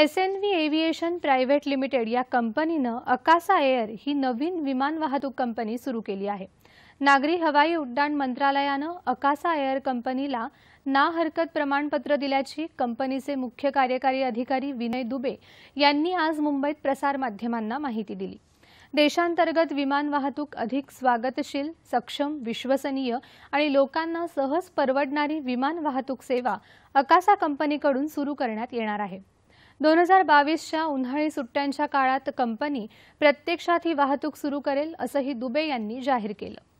S N V aviation private limited या कंपनीनं Akasa air ही नवीन विमान वाहतूक कंपनी सुरू केली आहे नागरी हवाई उड्डाण मंत्रालयानं अकासा एअर कंपनीला ना हरकत प्रमाणपत्र दिल्याची कंपनीचे मुख्य कार्यकारी अधिकारी विनय दुबे यांनी आज मुंबईत प्रसारमाध्यमांना माहिती दिली देशांतर्गत विमान वाहतूक अधिक स्वागतशील सक्षम विश्वसनीय आणि लोकांना सहज परवडणारी विमान वाहतूक सेवा अकासा कंपनीकडून सुरू करण्यात येणार आहे दोन हजार बावीसच्या उन्हाळी सुट्ट्यांच्या काळात कंपनी प्रत्यक्षात ही वाहतूक सुरू करेल असंही दुबे यांनी जाहीर केलं